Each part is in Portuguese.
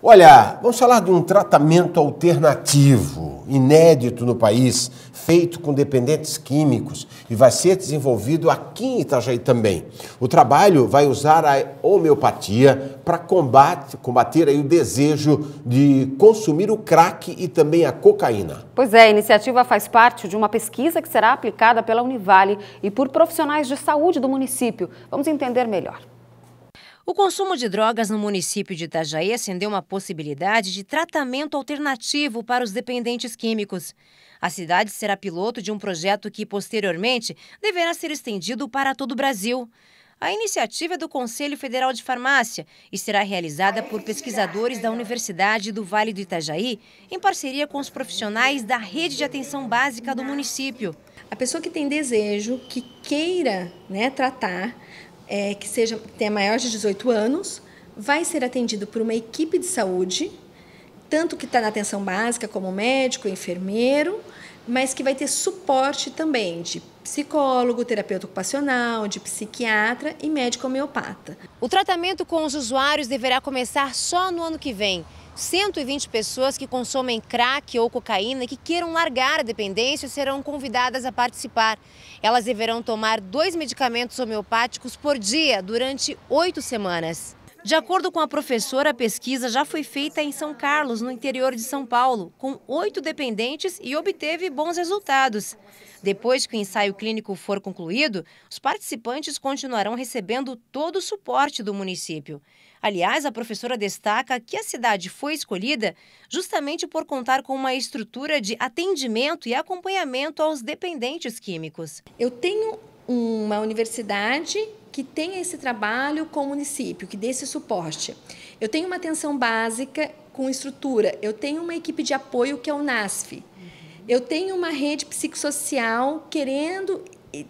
Olha, vamos falar de um tratamento alternativo, inédito no país, feito com dependentes químicos e vai ser desenvolvido aqui em Itajaí também. O trabalho vai usar a homeopatia para combate, combater aí o desejo de consumir o crack e também a cocaína. Pois é, a iniciativa faz parte de uma pesquisa que será aplicada pela Univale e por profissionais de saúde do município. Vamos entender melhor. O consumo de drogas no município de Itajaí acendeu uma possibilidade de tratamento alternativo para os dependentes químicos. A cidade será piloto de um projeto que, posteriormente, deverá ser estendido para todo o Brasil. A iniciativa é do Conselho Federal de Farmácia e será realizada por pesquisadores da Universidade do Vale do Itajaí, em parceria com os profissionais da Rede de Atenção Básica do município. A pessoa que tem desejo, que queira né, tratar, é, que seja que tenha maior de 18 anos vai ser atendido por uma equipe de saúde, tanto que está na atenção básica, como médico, enfermeiro, mas que vai ter suporte também de psicólogo, terapeuta ocupacional, de psiquiatra e médico homeopata. O tratamento com os usuários deverá começar só no ano que vem. 120 pessoas que consomem crack ou cocaína e que queiram largar a dependência serão convidadas a participar. Elas deverão tomar dois medicamentos homeopáticos por dia durante oito semanas. De acordo com a professora, a pesquisa já foi feita em São Carlos, no interior de São Paulo, com oito dependentes e obteve bons resultados. Depois que o ensaio clínico for concluído, os participantes continuarão recebendo todo o suporte do município. Aliás, a professora destaca que a cidade foi escolhida justamente por contar com uma estrutura de atendimento e acompanhamento aos dependentes químicos. Eu tenho uma universidade que tenha esse trabalho com o município, que dê esse suporte. Eu tenho uma atenção básica com estrutura, eu tenho uma equipe de apoio que é o NASF. Eu tenho uma rede psicossocial querendo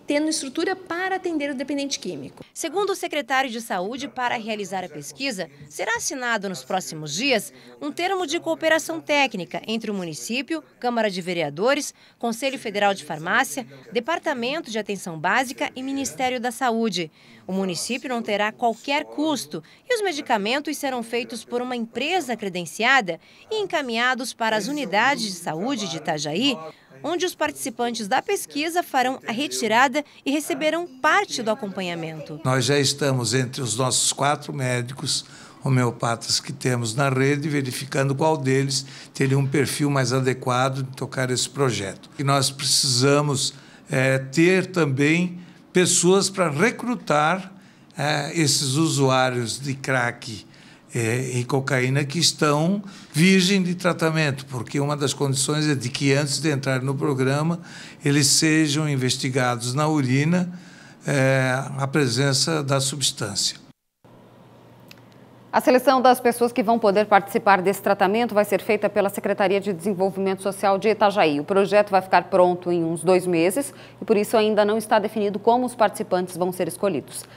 tendo estrutura para atender o dependente químico. Segundo o secretário de Saúde, para realizar a pesquisa, será assinado nos próximos dias um termo de cooperação técnica entre o município, Câmara de Vereadores, Conselho Federal de Farmácia, Departamento de Atenção Básica e Ministério da Saúde. O município não terá qualquer custo e os medicamentos serão feitos por uma empresa credenciada e encaminhados para as unidades de saúde de Itajaí, onde os participantes da pesquisa farão a retirada e receberão parte do acompanhamento. Nós já estamos entre os nossos quatro médicos homeopatas que temos na rede, verificando qual deles teria um perfil mais adequado de tocar esse projeto. E nós precisamos é, ter também pessoas para recrutar é, esses usuários de crack é, e cocaína que estão virgem de tratamento, porque uma das condições é de que antes de entrar no programa eles sejam investigados na urina é, a presença da substância. A seleção das pessoas que vão poder participar desse tratamento vai ser feita pela Secretaria de Desenvolvimento Social de Itajaí. O projeto vai ficar pronto em uns dois meses e, por isso, ainda não está definido como os participantes vão ser escolhidos.